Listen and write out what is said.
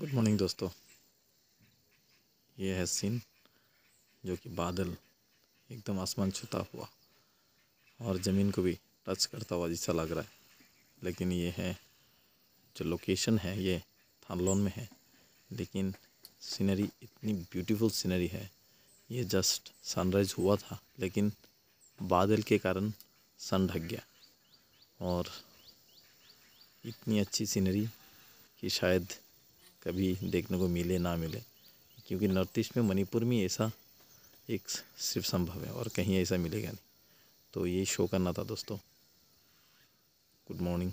good morning दोस्तों ये है सीन जो कि बादल एकदम आसमान छुता हुआ और ज़मीन को भी टच करता हुआ जैसा लग रहा है लेकिन ये है जो लोकेशन है ये थानलोन में है लेकिन सीनरी इतनी ब्यूटीफुल सीनरी है ये जस्ट सनराइज़ हुआ था लेकिन बादल के कारण सन ढक गया और इतनी अच्छी सीनरी कि शायद कभी देखने को मिले ना मिले क्योंकि नॉर्थ ईस्ट में मणिपुर में ऐसा एक सिर्फ संभव है और कहीं ऐसा मिलेगा नहीं तो ये शो करना था दोस्तों गुड मॉर्निंग